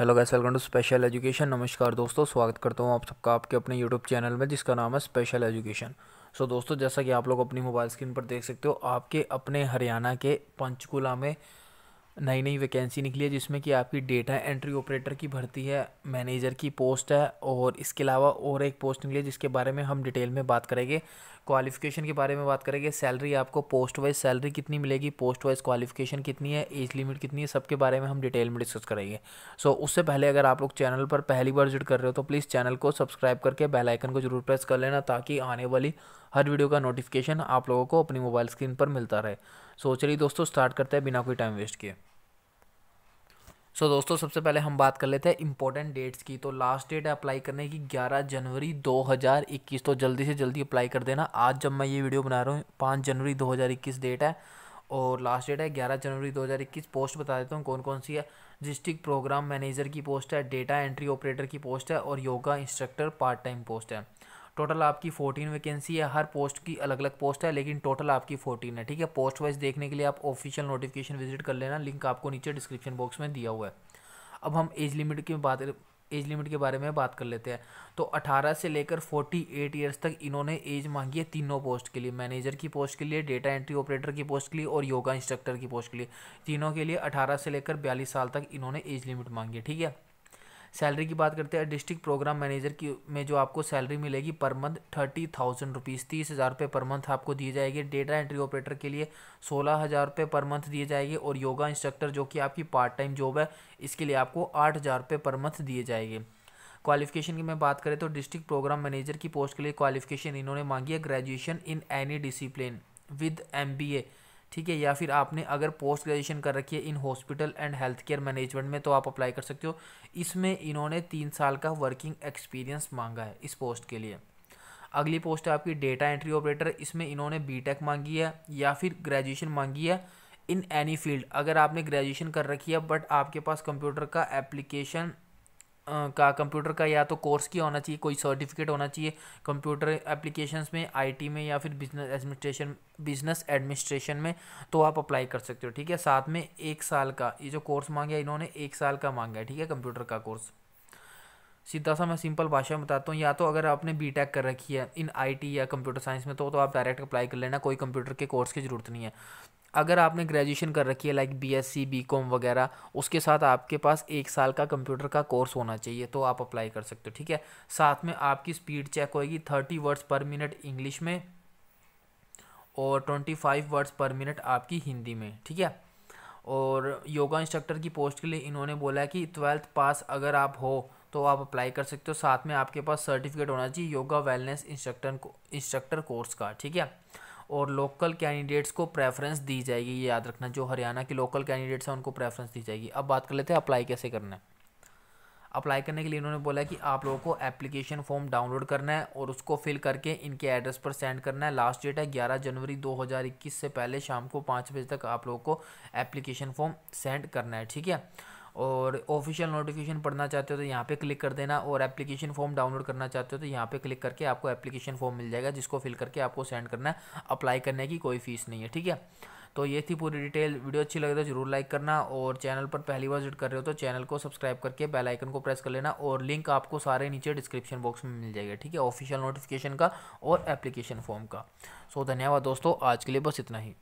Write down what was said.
hello guys welcome to special education नमस्कार दोस्तों स्वागत करता हूँ आप सबका आपके अपने यूट्यूब चैनल में जिसका नाम है स्पेशल एजुकेशन सो दोस्तों जैसा कि आप लोग अपनी मोबाइल स्क्रीन पर देख सकते हो आपके अपने हरियाणा के पंचकुला में नई नई वैकेंसी निकली है जिसमें कि आपकी डेटा एंट्री ऑपरेटर की भर्ती है मैनेजर की पोस्ट है और इसके अलावा और एक पोस्ट निकली है जिसके बारे में हम डिटेल में बात करेंगे क्वालिफिकेशन के बारे में बात करेंगे सैलरी आपको पोस्ट वाइज सैलरी कितनी मिलेगी पोस्ट वाइज क्वालिफिकेशन कितनी है एज लिमिट कितनी है सबके बारे में हम डिटेल में डिस्कस करेंगे सो so, उससे पहले अगर आप लोग चैनल पर पहली बार जुड़ कर रहे हो तो प्लीज़ चैनल को सब्सक्राइब करके बेलाइकन को जरूर प्रेस कर लेना ताकि आने वाली हर वीडियो का नोटिफिकेशन आप लोगों को अपनी मोबाइल स्क्रीन पर मिलता रहे सो so, चलिए दोस्तों स्टार्ट करते हैं बिना कोई टाइम वेस्ट किए सो so, दोस्तों सबसे पहले हम बात कर लेते हैं इंपॉर्टेंट डेट्स की तो लास्ट डेट है अप्लाई करने की 11 जनवरी 2021 तो जल्दी से जल्दी अप्लाई कर देना आज जब मैं ये वीडियो बना रहा हूँ 5 जनवरी 2021 डेट है और लास्ट डेट है 11 जनवरी 2021 पोस्ट बता देता हूँ कौन कौन सी है डिस्ट्रिक्ट प्रोग्राम मैनेजर की पोस्ट है डेटा एंट्री ऑपरेटर की पोस्ट है और yoga instructor part time post है टोटल आपकी फोर्टीन वैकेंसी है हर पोस्ट की अलग अलग पोस्ट है लेकिन टोटल आपकी फोर्टीन है ठीक है पोस्ट वाइज देखने के लिए आप ऑफिशियल नोटिफिकेशन विजिट कर लेना लिंक आपको नीचे डिस्क्रिप्शन बॉक्स में दिया हुआ है अब हम एज लिमिट की बात एज लिमिट के बारे में बात कर लेते हैं तो 18 से लेकर 48 एट ईयर्स तक इन्होंने एज मांगी है तीनों पोस्ट के लिए मैनेजर की पोस्ट के लिए डेटा एंट्री ऑपरेटर की पोस्ट के लिए और योगा इंस्ट्रक्टर की पोस्ट के लिए तीनों के लिए 18 से लेकर 42 साल तक इन्होंने एज लिमिट मांगी है ठीक है सैलरी की बात करते हैं डिस्ट्रिक्ट प्रोग्राम मैनेजर की में जो आपको सैलरी मिलेगी per month thirty thousand rupees तीस हज़ार रुपये पर मंथ आपको दिए जाएगी डेटा एंट्री ऑपरेटर के लिए सोलह हज़ार रुपये पर मंथ दिए जाएंगे और योगा इंस्ट्रक्टर जो कि आपकी पार्ट टाइम जॉब है इसके लिए आपको आठ हज़ार रुपये पर मंथ दिए जाएंगे क्वालिफिकेशन की मैं बात करें तो डिस्ट्रिक्ट प्रोग्राम मैनेजर की पोस्ट के लिए क्वालिफिकेशन इन्होंने मांगी है graduation in any discipline with M B A ठीक है या फिर आपने अगर पोस्ट ग्रेजुएशन कर रखी है in hospital and health care management में तो आप अप्लाई कर सकते हो इसमें इन्होंने तीन साल का वर्किंग एक्सपीरियंस मांगा है इस पोस्ट के लिए अगली पोस्ट है आपकी डेटा एंट्री ऑपरेटर इसमें इन्होंने बी मांगी है या फिर ग्रेजुएशन मांगी है इन एनी फील्ड अगर आपने ग्रेजुएशन कर रखी है बट आपके पास कंप्यूटर का एप्लीकेशन का कंप्यूटर का या तो कोर्स किया होना चाहिए कोई सर्टिफिकेट होना चाहिए कंप्यूटर एप्लीकेशंस में आईटी में या फिर बिजनेस एडमिनिस्ट्रेशन बिजनेस एडमिनिस्ट्रेशन में तो आप अप्लाई कर सकते हो ठीक है साथ में एक साल का ये जो कोर्स मांगा इन्होंने एक साल का मांगा है ठीक है कंप्यूटर का कोर्स सीधा सा मैं सिंपल भाषा में बताता हूँ या तो अगर आपने बी टेक कर रखी है इन आई या कंप्यूटर साइंस में तो तो आप डायरेक्ट अप्लाई कर लेना कोई कंप्यूटर के कोर्स की ज़रूरत नहीं है अगर आपने ग्रेजुएशन कर रखी है like B S C B com वगैरह उसके साथ आपके पास एक साल का कंप्यूटर का कोर्स होना चाहिए तो आप अप्लाई कर सकते हो ठीक है साथ में आपकी स्पीड चेक होएगी thirty words per minute English में और twenty five words per minute आपकी हिंदी में ठीक है और योगा इंस्ट्रक्टर की पोस्ट के लिए इन्होंने बोला कि ट्वेल्थ पास अगर आप हो तो आप अप्लाई कर सकते हो साथ में आपके पास सर्टिफिकेट होना चाहिए yoga wellness instructor instructor course का ठीक है और लोकल कैंडिडेट्स को प्रेफरेंस दी जाएगी ये याद रखना जो हरियाणा के लोकल कैंडिडेट्स हैं उनको प्रेफरेंस दी जाएगी अब बात कर लेते हैं अप्लाई कैसे करना है अप्लाई करने के लिए इन्होंने बोला कि आप लोगों को एप्लीकेशन फॉर्म डाउनलोड करना है और उसको फिल करके इनके एड्रेस पर सेंड करना है लास्ट डेट है ग्यारह जनवरी इक्कीस से पहले शाम को पाँच बजे तक आप लोगों को एप्लीकेशन फॉर्म सेंड करना है ठीक है और ऑफिशियल नोटिफिकेशन पढ़ना चाहते हो तो यहाँ पे क्लिक कर देना और एप्लीकेशन फॉर्म डाउनलोड करना चाहते हो तो यहाँ पे क्लिक करके आपको एप्लीकेशन फॉर्म मिल जाएगा जिसको फिल करके आपको सेंड करना है अप्लाई करने की कोई फीस नहीं है ठीक है तो ये थी पूरी डिटेल वीडियो अच्छी लगे तो जरूर लाइक करना और चैनल पर पहली बार विजिट कर रहे हो तो चैनल को सब्सक्राइब करके बेल आइकन को प्रेस कर लेना और लिंक आपको सारे नीचे डिस्क्रिप्शन बॉक्स में मिल जाएगा ठीक है ऑफिशियल नोटिफिकेशन का और एप्लीकेशन फॉर्म का सो धन्यवाद दोस्तों आज के लिए बस इतना ही